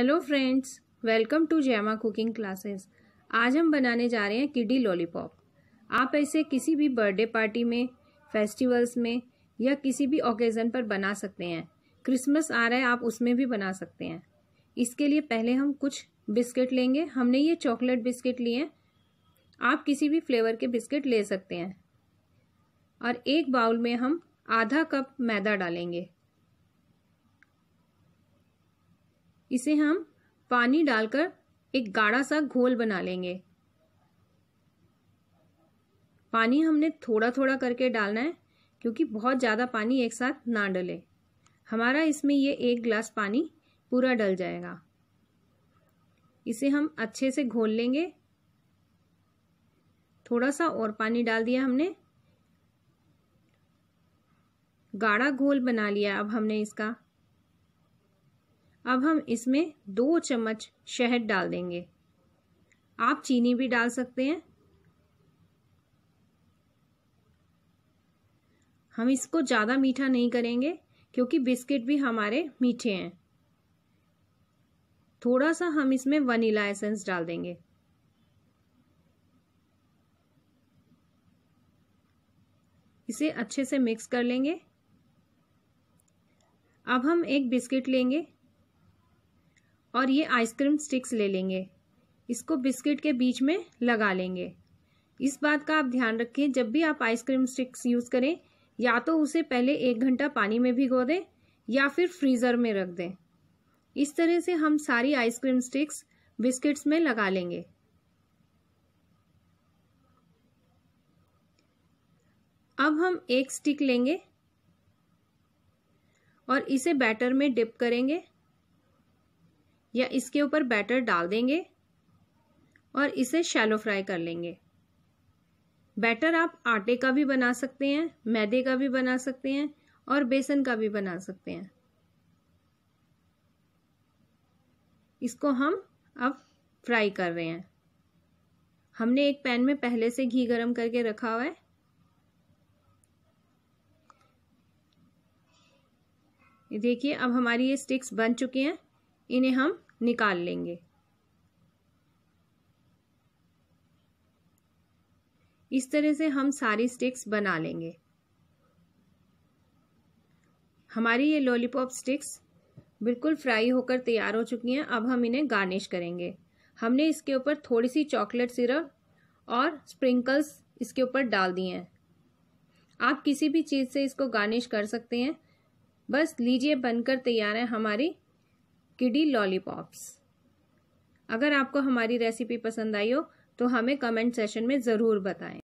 hello friends welcome to Jaima cooking classes आज हम बनाने जा रहे हैं किडी लॉलीपॉप आप ऐसे किसी भी बर्थडे पार्टी में फेस्टिवल्स में या किसी भी ओकेज़न पर बना सकते हैं क्रिसमस आ रहा है आप उसमें भी बना सकते हैं इसके लिए पहले हम कुछ बिस्किट लेंगे हमने ये चॉकलेट बिस्किट लिए हैं आप किसी भी फ्लेवर के बिस्किट ले सकते हैं और एक बाउल में हम आधा कप मैदा डालेंगे इसे हम पानी डालकर एक गाढ़ा सा घोल बना लेंगे पानी हमने थोड़ा थोड़ा करके डालना है क्योंकि बहुत ज़्यादा पानी एक साथ ना डले हमारा इसमें ये एक गिलास पानी पूरा डल जाएगा इसे हम अच्छे से घोल लेंगे थोड़ा सा और पानी डाल दिया हमने गाढ़ा घोल बना लिया अब हमने इसका अब हम इसमें दो चम्मच शहद डाल देंगे आप चीनी भी डाल सकते हैं हम इसको ज़्यादा मीठा नहीं करेंगे क्योंकि बिस्किट भी हमारे मीठे हैं थोड़ा सा हम इसमें वनीला एसेंस डाल देंगे इसे अच्छे से मिक्स कर लेंगे अब हम एक बिस्किट लेंगे और ये आइसक्रीम स्टिक्स ले लेंगे इसको बिस्किट के बीच में लगा लेंगे इस बात का आप ध्यान रखिए जब भी आप आइसक्रीम स्टिक्स यूज़ करें या तो उसे पहले एक घंटा पानी में भिगो दें या फिर फ्रीज़र में रख दें इस तरह से हम सारी आइसक्रीम स्टिक्स बिस्किट्स में लगा लेंगे अब हम एक स्टिक लेंगे और इसे बैटर में डिप करेंगे या इसके ऊपर बैटर डाल देंगे और इसे शैलो फ्राई कर लेंगे बैटर आप आटे का भी बना सकते हैं मैदे का भी बना सकते हैं और बेसन का भी बना सकते हैं इसको हम अब फ्राई कर रहे हैं हमने एक पैन में पहले से घी गरम करके रखा हुआ है देखिए अब हमारी ये स्टिक्स बन चुके हैं इन्हें हम निकाल लेंगे इस तरह से हम सारी स्टिक्स बना लेंगे हमारी ये लॉलीपॉप स्टिक्स बिल्कुल फ्राई होकर तैयार हो चुकी हैं अब हम इन्हें गार्निश करेंगे हमने इसके ऊपर थोड़ी सी चॉकलेट सिरप और स्प्रिंकल्स इसके ऊपर डाल दिए हैं आप किसी भी चीज़ से इसको गार्निश कर सकते हैं बस लीजिए बनकर तैयार है हमारी किडी लॉलीपॉप्स अगर आपको हमारी रेसिपी पसंद आई हो तो हमें कमेंट सेशन में ज़रूर बताएं